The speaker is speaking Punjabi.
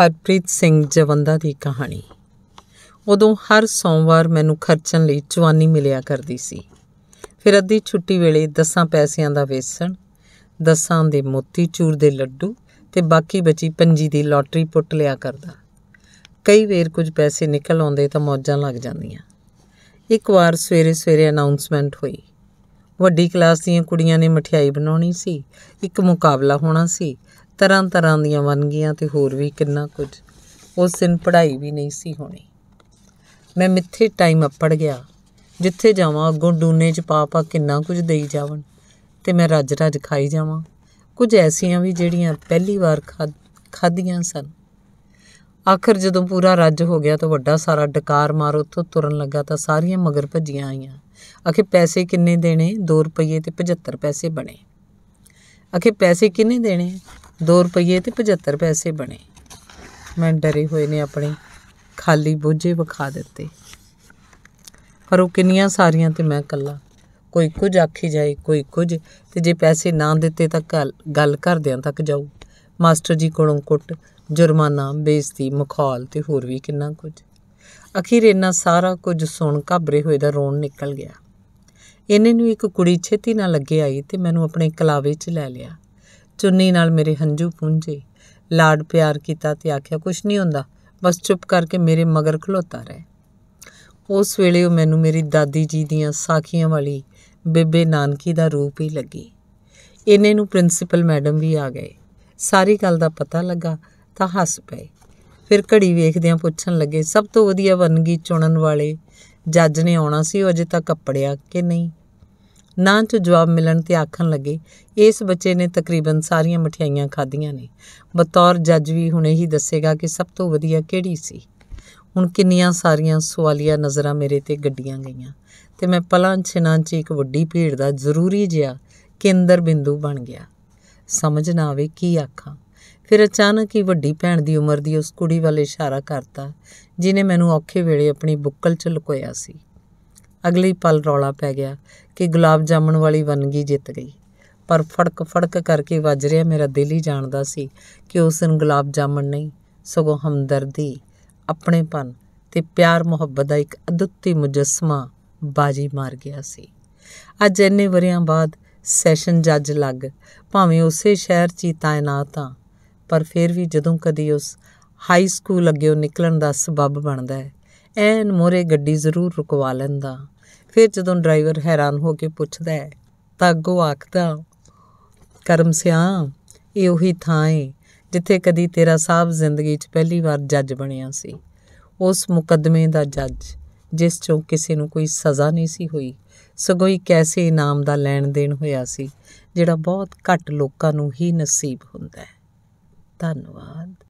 ਹਰਪ੍ਰੀਤ ਸਿੰਘ ਜਵੰਦਾ ਦੀ ਕਹਾਣੀ ਉਦੋਂ ਹਰ ਸੋਮਵਾਰ ਮੈਨੂੰ ਖਰਚਣ ਲਈ ਜਵਾਨੀ ਮਿਲਿਆ ਕਰਦੀ ਸੀ ਫਿਰ ਅੱਧੀ ਛੁੱਟੀ ਵੇਲੇ ਦਸਾਂ ਪੈਸਿਆਂ ਦਾ ਵੇਸਣ ਦਸਾਂ ਦੇ ਮੋਤੀ ਚੂਰ ਦੇ ਲੱਡੂ ਤੇ ਬਾਕੀ ਬਚੀ ਪੰਜੀ ਦੀ ਲੋਟਰੀ ਪੁੱਟ ਲਿਆ ਕਰਦਾ ਕਈ ਵੇਰ ਕੁਝ ਪੈਸੇ ਨਿਕਲ ਆਉਂਦੇ ਤਾਂ ਮੌਜਾਂ ਲੱਗ ਜਾਂਦੀਆਂ ਇੱਕ ਵਾਰ ਸਵੇਰੇ ਸਵੇਰੇ ਅਨਾਉਂਸਮੈਂਟ ਹੋਈ ਵੱਡੀ ਕਲਾਸ ਦੀਆਂ ਕੁੜੀਆਂ ਨੇ ਮਠਿਆਈ ਬਣਾਉਣੀ ਸੀ ਇੱਕ ਮੁਕਾਬਲਾ ਹੋਣਾ ਸੀ ਤਰ੍ਹਾਂ ਤਰ੍ਹਾਂ ਦੀਆਂ ਬਣ ਗਈਆਂ ਤੇ ਹੋਰ ਵੀ ਕਿੰਨਾ ਕੁਝ ਉਸ ਦਿਨ ਪੜ੍ਹਾਈ ਵੀ ਨਹੀਂ ਸੀ ਹੋਣੀ ਮੈਂ ਮਿੱਥੇ ਟਾਈਮ ਅੱਪੜ ਗਿਆ ਜਿੱਥੇ ਜਾਵਾਂ ਅੱਗੋਂ ਡੂਨੇ 'ਚ ਪਾ ਪਾ ਕਿੰਨਾ ਕੁਝ ਦੇਈ ਜਾਵਣ ਤੇ ਮੈਂ ਰੱਜ ਰੱਜ ਖਾਈ ਜਾਵਾਂ ਕੁਝ ਐਸੀਆਂ ਵੀ ਜਿਹੜੀਆਂ ਪਹਿਲੀ ਵਾਰ ਖਾਧੀਆਂ ਸਨ ਆਖਰ ਜਦੋਂ ਪੂਰਾ ਰੱਜ ਹੋ ਗਿਆ ਤਾਂ ਵੱਡਾ ਸਾਰਾ ਡਕਾਰ ਮਾਰ ਉੱਥੋਂ ਤੁਰਨ ਲੱਗਾ ਤਾਂ ਸਾਰੀਆਂ ਮਗਰ ਭੱਜੀਆਂ ਆਈਆਂ ਆਖੇ ਪੈਸੇ ਕਿੰਨੇ ਦੇਣੇ 2 ਰੁਪਏ ਤੇ 75 ਪੈਸੇ ਬਣੇ ਆਖੇ ਪੈਸੇ ਕਿੰਨੇ ਦੇਣੇ 2 ਰੁਪਏ ਤੇ 75 ਪੈਸੇ ਬਣੇ ਮੈਂ ਡਰੇ ਹੋਏ ਨੇ ਆਪਣੇ ਖਾਲੀ ਬੋਝੇ ਵਿਖਾ ਦਿੱਤੇ ਪਰ ਉਹ ਕਿੰਨੀਆਂ ਸਾਰੀਆਂ ਤੇ ਮੈਂ ਇਕੱਲਾ ਕੋਈ ਕੁਝ ਆਖੀ ਜਾਏ ਕੋਈ ਕੁਝ ਤੇ ਜੇ ਪੈਸੇ ਨਾ ਦਿੱਤੇ ਤਾਂ ਗੱਲ ਕਰਦਿਆਂ ਤੱਕ ਜਾਊ ਮਾਸਟਰ ਜੀ ਕੋਲੋਂ ਕੁੱਟ ਜੁਰਮਾਨਾ ਬੇਇੱਜ਼ਤੀ ਮਖੌਲ ਤੇ ਹੋਰ ਵੀ ਕਿੰਨਾ ਕੁਝ ਅਖੀਰ ਇਹਨਾਂ ਸਾਰਾ ਕੁਝ ਸੁਣ ਘਬਰੇ ਹੋਏ ਦਾ ਰੋਣ ਨਿਕਲ ਗਿਆ ਇਹਨੇ ਨੂੰ ਇੱਕ ਕੁੜੀ ਛੇਤੀ ਨਾਲ ਲੱਗੇ ਆਈ ਤੇ ਮੈਨੂੰ ਆਪਣੇ ਕਲਾਵੇ 'ਚ ਲੈ ਲਿਆ ਚੁੰਨੀ ਨਾਲ ਮੇਰੇ ਹੰਝੂ ਪੁੰਝੇ ਲਾਡ ਪਿਆਰ ਕੀਤਾ ਤੇ ਆਖਿਆ ਕੁਛ ਨਹੀਂ ਹੁੰਦਾ ਬਸ ਚੁੱਪ ਕਰਕੇ ਮੇਰੇ ਮਗਰ ਖਲੋਤਾ ਰਹੇ ਉਸ ਵੇਲੇ ਉਹ ਮੈਨੂੰ ਮੇਰੀ ਦਾਦੀ ਜੀ ਦੀਆਂ ਸਾਖੀਆਂ ਵਾਲੀ ਬੇਬੇ ਨਾਨਕੀ ਦਾ ਰੂਪ ਹੀ ਲੱਗੀ ਇਹਨੇ ਨੂੰ ਪ੍ਰਿੰਸੀਪਲ ਮੈਡਮ ਵੀ ਆ ਗਏ ਸਾਰੀ ਗੱਲ ਦਾ ਪਤਾ ਲੱਗਾ ਤਾਂ ਹੱਸ ਪਏ ਫਿਰ ਘੜੀ ਵੇਖਦਿਆਂ ਪੁੱਛਣ ਲੱਗੇ ਸਭ ਤੋਂ ਵਧੀਆ ਵਨਗੀ ਚੁਣਨ ਵਾਲੇ ਜੱਜ ਨੇ ਆਉਣਾ ਸੀ ਉਹ ਅਜੇ ਤੱਕ ਕੱਪੜਿਆ ਕਿ ਨਹੀਂ ਨਾਂ 'ਚ ਜਵਾਬ ਮਿਲਣ ਤੇ ਆਖਣ ਲੱਗੇ ਇਸ ਬੱਚੇ ਨੇ ਤਕਰੀਬਨ ਸਾਰੀਆਂ ਮਠਿਆਈਆਂ ਖਾਧੀਆਂ ਨੇ ਬਤੌਰ ਜੱਜ ਵੀ ਹੁਣੇ ਹੀ ਦੱਸੇਗਾ ਕਿ ਸਭ ਤੋਂ ਵਧੀਆ ਕਿਹੜੀ ਸੀ ਹੁਣ ਕਿੰਨੀਆਂ ਸਾਰੀਆਂ ਸਵਾਲੀਆ ਨਜ਼ਰਾਂ ਮੇਰੇ ਤੇ ਗੱਡੀਆਂ ਗਈਆਂ ਤੇ ਮੈਂ ਪਲਾਂ ਛਿਨਾਂ 'ਚ ਇੱਕ ਵੱਡੀ ਭੀੜ ਦਾ ਜ਼ਰੂਰੀ ਜਿਹਾ ਕੇਂਦਰ ਬਿੰਦੂ ਬਣ ਗਿਆ ਸਮਝ ਨਾ ਆਵੇ ਕੀ ਆਖਾਂ ਫਿਰ ਅਚਾਨਕ ਹੀ ਵੱਡੀ ਭੈਣ ਦੀ ਉਮਰ ਦੀ ਉਸ ਕੁੜੀ ਵੱਲ ਇਸ਼ਾਰਾ ਕਰਤਾ ਜਿਨੇ ਮੈਨੂੰ ਔਖੇ ਵੇਲੇ ਆਪਣੀ ਬੁੱਕਲ 'ਚ ਲੁਕੋਇਆ ਸੀ ਅਗਲੇ ਪਲ ਰੌਲਾ ਪੈ ਗਿਆ ਕਿ ਗੁਲਾਬ ਜਾਮਣ ਵਾਲੀ ਵਨਗੀ ਜਿੱਤ ਗਈ ਪਰ ਫੜਕ ਫੜਕ ਕਰਕੇ ਵੱਜ ਰਿਹਾ ਮੇਰਾ ਦਿਲ ਹੀ ਜਾਣਦਾ ਸੀ ਕਿ ਉਸ ਨੂੰ ਗੁਲਾਬ ਜਾਮਣ ਨਹੀਂ ਸਗੋਂ ਹਮਦਰਦੀ ਆਪਣੇਪਨ ਤੇ ਪਿਆਰ ਮੁਹੱਬਤ ਦਾ ਇੱਕ ਅਦੁੱਤੀ ਮੁਜਸਮਾ ਬਾਜੀ ਮਾਰ ਗਿਆ ਸੀ ਅੱਜ ਇੰਨੇ ਵਰਿਆਂ ਬਾਅਦ ਸੈਸ਼ਨ ਜੱਜ ਲੱਗ ਭਾਵੇਂ ਉਸੇ ਸ਼ਹਿਰ 'ਚ ਹੀ ਤਾਇਨਾਤ ਆ ਪਰ ਫਿਰ ਵੀ ਜਦੋਂ ਕਦੀ ਉਸ ਹਾਈ ਸਕੂਲ ਅੱਗੇੋਂ ਨਿਕਲਣ ਦਾ ਸਬਬ ਬਣਦਾ ਹੈ ਐਨ ਮੋਰੇ ਗੱਡੀ ਜ਼ਰੂਰ ਰੁਕਵਾ ਲੈਂਦਾ ਫਿਰ ਜਦੋਂ ਡਰਾਈਵਰ ਹੈਰਾਨ ਹੋ ਕੇ ਪੁੱਛਦਾ ਹੈ ਤਾਂ ਅੱਗੋਂ ਆਖਦਾ ਕਰਮ ਸਿਆ ਇਹ ਉਹੀ ਥਾਂ ਹੈ ਜਿੱਥੇ ਕਦੀ ਤੇਰਾ ਸਾਹਿਬ ਜ਼ਿੰਦਗੀ 'ਚ ਪਹਿਲੀ ਵਾਰ ਜੱਜ ਬਣਿਆ ਸੀ ਉਸ ਮੁਕੱਦਮੇ ਦਾ ਜੱਜ ਜਿਸ 'ਚੋਂ ਕਿਸੇ ਨੂੰ ਕੋਈ ਸਜ਼ਾ ਨਹੀਂ ਸੀ ਹੋਈ ਸਗੋਂ ਹੀ ਕੈਸੇ ਇਨਾਮ ਦਾ ਲੈਣ ਦੇਣ ਹੋਇਆ ਸੀ ਜਿਹੜਾ ਬਹੁਤ ਘੱਟ ਲੋਕਾਂ ਨੂੰ ਹੀ ਨਸੀਬ ਹੁੰਦਾ ਹੈ ਧੰਨਵਾਦ